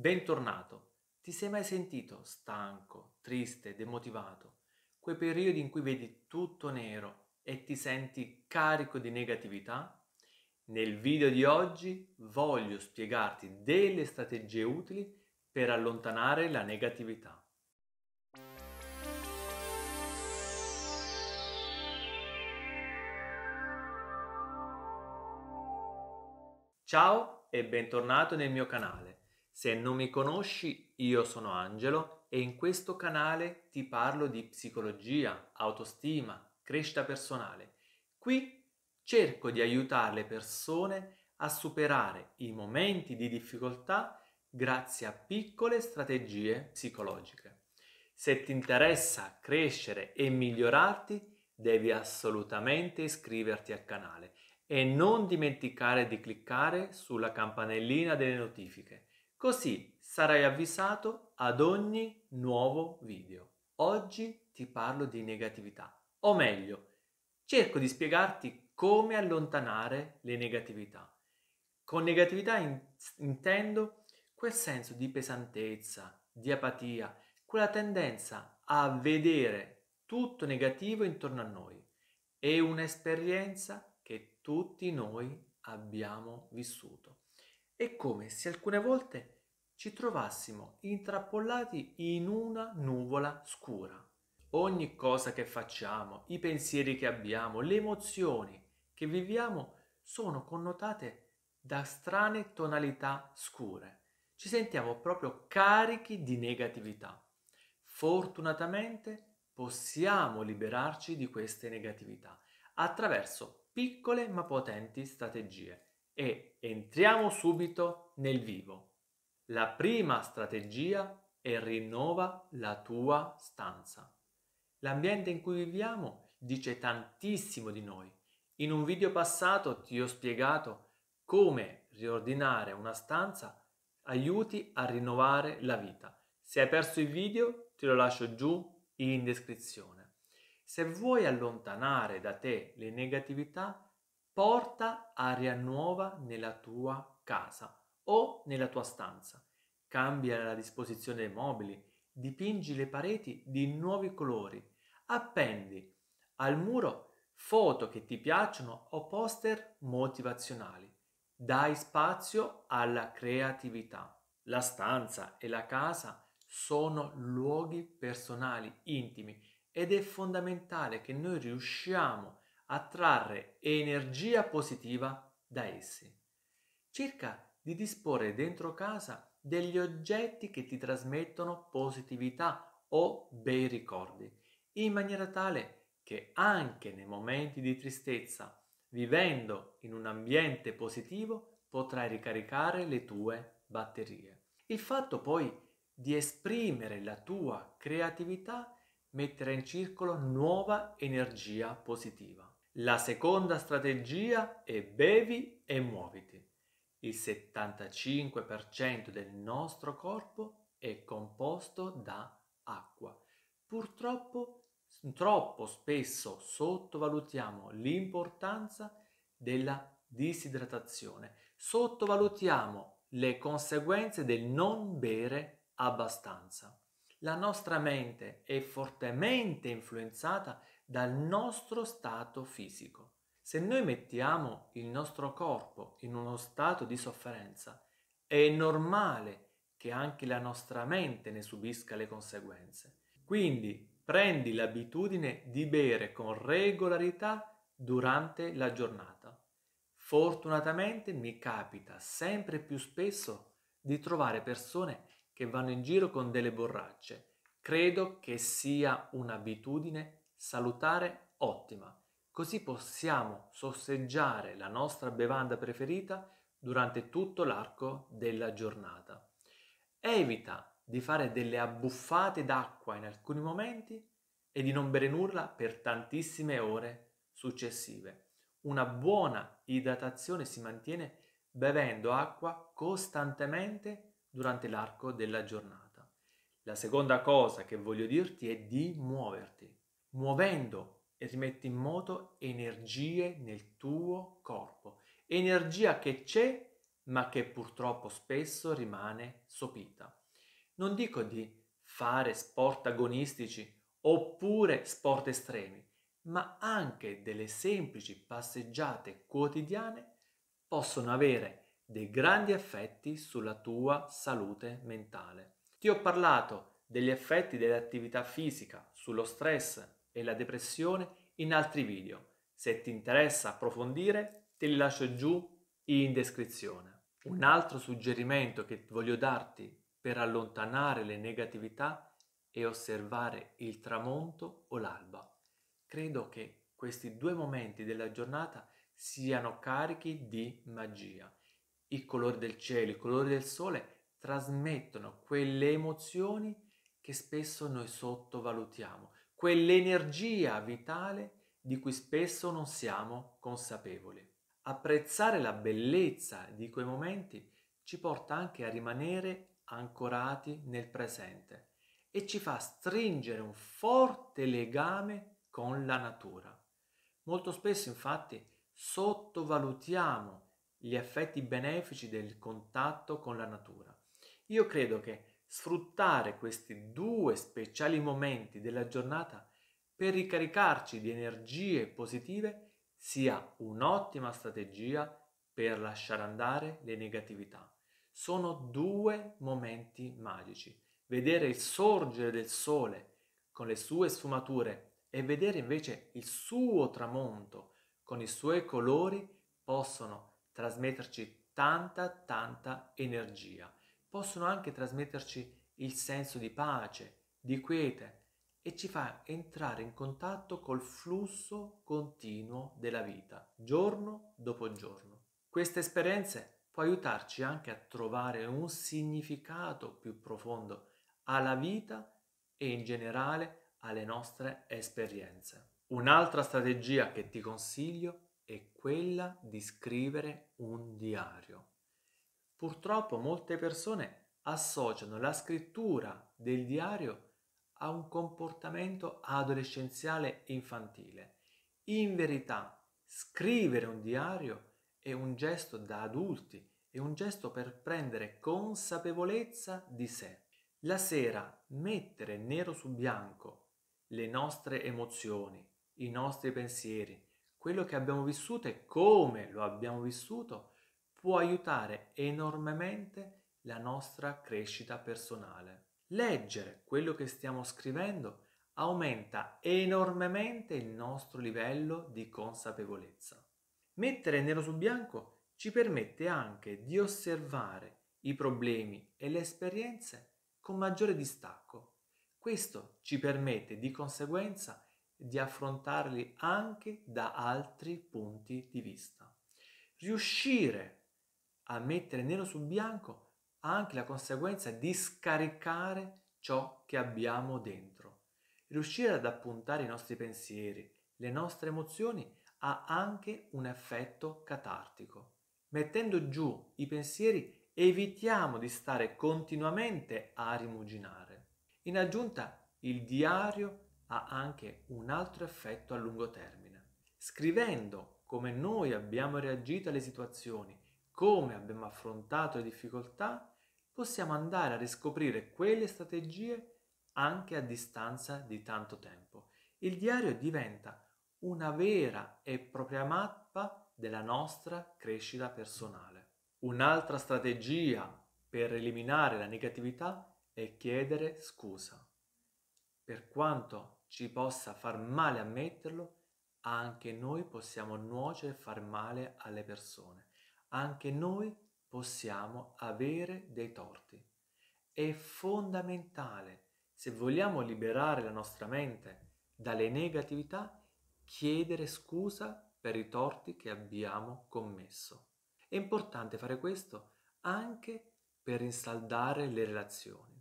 Bentornato. Ti sei mai sentito stanco, triste, demotivato? Quei periodi in cui vedi tutto nero e ti senti carico di negatività? Nel video di oggi voglio spiegarti delle strategie utili per allontanare la negatività. Ciao e bentornato nel mio canale. Se non mi conosci, io sono Angelo e in questo canale ti parlo di psicologia, autostima, crescita personale. Qui cerco di aiutare le persone a superare i momenti di difficoltà grazie a piccole strategie psicologiche. Se ti interessa crescere e migliorarti, devi assolutamente iscriverti al canale e non dimenticare di cliccare sulla campanellina delle notifiche Così sarai avvisato ad ogni nuovo video. Oggi ti parlo di negatività, o meglio, cerco di spiegarti come allontanare le negatività. Con negatività in- intendo quel senso di pesantezza, di apatia, quella tendenza a vedere tutto negativo intorno a noi. È un'esperienza che tutti noi abbiamo vissuto. È come se alcune volte ci trovassimo intrappolati in una nuvola scura. Ogni cosa che facciamo, i pensieri che abbiamo, le emozioni che viviamo sono connotate da strane tonalità scure. Ci sentiamo proprio carichi di negatività. Fortunatamente possiamo liberarci di queste negatività attraverso piccole ma potenti strategie e entriamo subito nel vivo. La prima strategia è rinnova la tua stanza. L'ambiente in cui viviamo dice tantissimo di noi. In un video passato ti ho spiegato come riordinare una stanza aiuti a rinnovare la vita. Se hai perso il video te lo lascio giù in descrizione. Se vuoi allontanare da te le negatività, porta aria nuova nella tua casa o nella tua stanza. Cambia la disposizione dei mobili, dipingi le pareti di nuovi colori, appendi al muro foto che ti piacciono o poster motivazionali. Dai spazio alla creatività. La stanza e la casa sono luoghi personali, intimi ed è fondamentale che noi riusciamo a trarre energia positiva da essi. Cerca di disporre dentro casa degli oggetti che ti trasmettono positività o bei ricordi, in maniera tale che anche nei momenti di tristezza, vivendo in un ambiente positivo, potrai ricaricare le tue batterie. Il fatto poi di esprimere la tua creatività metterà in circolo nuova energia positiva. La seconda strategia è bevi e muoviti. Il 75% del nostro corpo è composto da acqua. Purtroppo troppo spesso sottovalutiamo l'importanza della disidratazione, sottovalutiamo le conseguenze del non bere abbastanza. La nostra mente è fortemente influenzata dal nostro stato fisico. Se noi mettiamo il nostro corpo in uno stato di sofferenza, è normale che anche la nostra mente ne subisca le conseguenze. Quindi prendi l'abitudine di bere con regolarità durante la giornata. Fortunatamente mi capita sempre più spesso di trovare persone che vanno in giro con delle borracce. Credo che sia un'abitudine salutare ottima. Così possiamo sosseggiare la nostra bevanda preferita durante tutto l'arco della giornata. Evita di fare delle abbuffate d'acqua in alcuni momenti e di non bere nulla per tantissime ore successive. Una buona idratazione si mantiene bevendo acqua costantemente durante l'arco della giornata. La seconda cosa che voglio dirti è di muoverti. Muovendo e rimetti in moto energie nel tuo corpo, energia che c'è ma che purtroppo spesso rimane sopita. Non dico di fare sport agonistici oppure sport estremi, ma anche delle semplici passeggiate quotidiane possono avere dei grandi effetti sulla tua salute mentale. Ti ho parlato degli effetti dell'attività fisica sullo stress, e la depressione in altri video. Se ti interessa approfondire, te li lascio giù in descrizione. Un altro suggerimento che voglio darti per allontanare le negatività è osservare il tramonto o l'alba. Credo che questi due momenti della giornata siano carichi di magia. Il colore del cielo, il colore del sole trasmettono quelle emozioni che spesso noi sottovalutiamo quell'energia vitale di cui spesso non siamo consapevoli. Apprezzare la bellezza di quei momenti ci porta anche a rimanere ancorati nel presente e ci fa stringere un forte legame con la natura. Molto spesso infatti sottovalutiamo gli effetti benefici del contatto con la natura. Io credo che sfruttare questi due speciali momenti della giornata per ricaricarci di energie positive sia un'ottima strategia per lasciare andare le negatività. Sono due momenti magici. Vedere il sorgere del sole con le sue sfumature e vedere invece il suo tramonto con i suoi colori possono trasmetterci tanta tanta energia possono anche trasmetterci il senso di pace, di quiete e ci fa entrare in contatto col flusso continuo della vita, giorno dopo giorno. Queste esperienze può aiutarci anche a trovare un significato più profondo alla vita e in generale alle nostre esperienze. Un'altra strategia che ti consiglio è quella di scrivere un diario. Purtroppo molte persone associano la scrittura del diario a un comportamento adolescenziale infantile. In verità, scrivere un diario è un gesto da adulti, è un gesto per prendere consapevolezza di sé. La sera mettere nero su bianco le nostre emozioni, i nostri pensieri, quello che abbiamo vissuto e come lo abbiamo vissuto può aiutare enormemente la nostra crescita personale. Leggere quello che stiamo scrivendo aumenta enormemente il nostro livello di consapevolezza. Mettere nero su bianco ci permette anche di osservare i problemi e le esperienze con maggiore distacco. Questo ci permette di conseguenza di affrontarli anche da altri punti di vista. Riuscire a mettere nero su bianco ha anche la conseguenza di scaricare ciò che abbiamo dentro. Riuscire ad appuntare i nostri pensieri, le nostre emozioni ha anche un effetto catartico. Mettendo giù i pensieri evitiamo di stare continuamente a rimuginare. In aggiunta, il diario ha anche un altro effetto a lungo termine. Scrivendo come noi abbiamo reagito alle situazioni come abbiamo affrontato le difficoltà, possiamo andare a riscoprire quelle strategie anche a distanza di tanto tempo. Il diario diventa una vera e propria mappa della nostra crescita personale. Un'altra strategia per eliminare la negatività è chiedere scusa. Per quanto ci possa far male ammetterlo, anche noi possiamo nuocere e far male alle persone anche noi possiamo avere dei torti. È fondamentale, se vogliamo liberare la nostra mente dalle negatività, chiedere scusa per i torti che abbiamo commesso. È importante fare questo anche per rinsaldare le relazioni.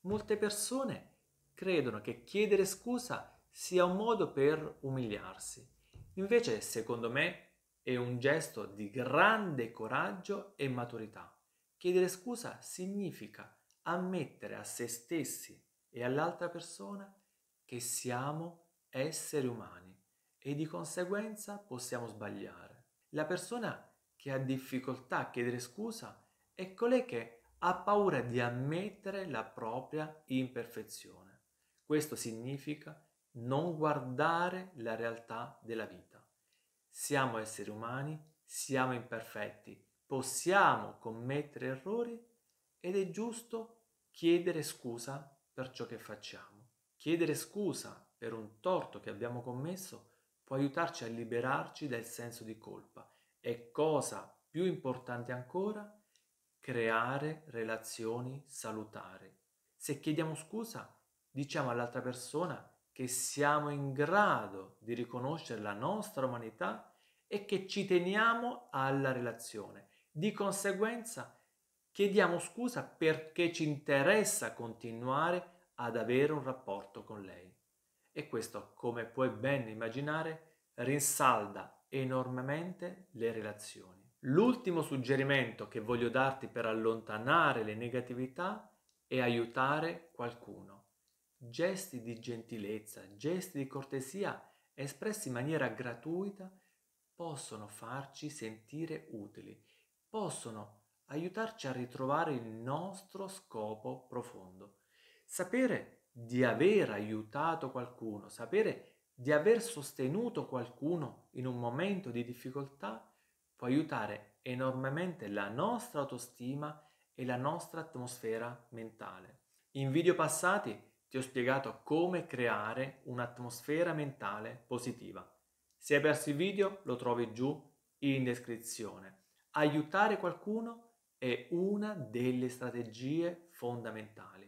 Molte persone credono che chiedere scusa sia un modo per umiliarsi. Invece, secondo me, è un gesto di grande coraggio e maturità. Chiedere scusa significa ammettere a se stessi e all'altra persona che siamo esseri umani e di conseguenza possiamo sbagliare. La persona che ha difficoltà a chiedere scusa è colei che ha paura di ammettere la propria imperfezione. Questo significa non guardare la realtà della vita. Siamo esseri umani, siamo imperfetti, possiamo commettere errori ed è giusto chiedere scusa per ciò che facciamo. Chiedere scusa per un torto che abbiamo commesso può aiutarci a liberarci dal senso di colpa e cosa più importante ancora, creare relazioni salutari. Se chiediamo scusa, diciamo all'altra persona che siamo in grado di riconoscere la nostra umanità e che ci teniamo alla relazione. Di conseguenza chiediamo scusa perché ci interessa continuare ad avere un rapporto con lei. E questo, come puoi ben immaginare, rinsalda enormemente le relazioni. L'ultimo suggerimento che voglio darti per allontanare le negatività è aiutare qualcuno gesti di gentilezza, gesti di cortesia espressi in maniera gratuita possono farci sentire utili, possono aiutarci a ritrovare il nostro scopo profondo. Sapere di aver aiutato qualcuno, sapere di aver sostenuto qualcuno in un momento di difficoltà può aiutare enormemente la nostra autostima e la nostra atmosfera mentale. In video passati ti ho spiegato come creare un'atmosfera mentale positiva. Se hai perso il video lo trovi giù in descrizione. Aiutare qualcuno è una delle strategie fondamentali.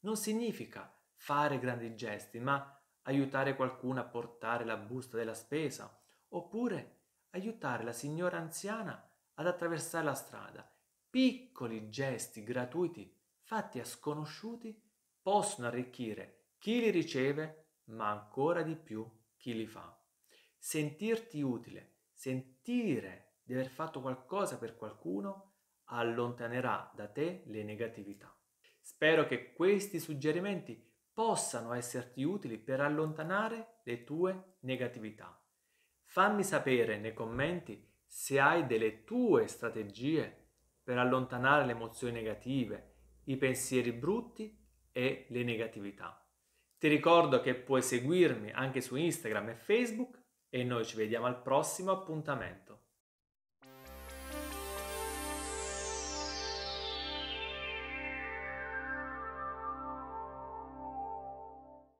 Non significa fare grandi gesti, ma aiutare qualcuno a portare la busta della spesa, oppure aiutare la signora anziana ad attraversare la strada. Piccoli gesti gratuiti fatti a sconosciuti possono arricchire chi li riceve, ma ancora di più chi li fa. Sentirti utile, sentire di aver fatto qualcosa per qualcuno, allontanerà da te le negatività. Spero che questi suggerimenti possano esserti utili per allontanare le tue negatività. Fammi sapere nei commenti se hai delle tue strategie per allontanare le emozioni negative, i pensieri brutti e le negatività. Ti ricordo che puoi seguirmi anche su Instagram e Facebook e noi ci vediamo al prossimo appuntamento.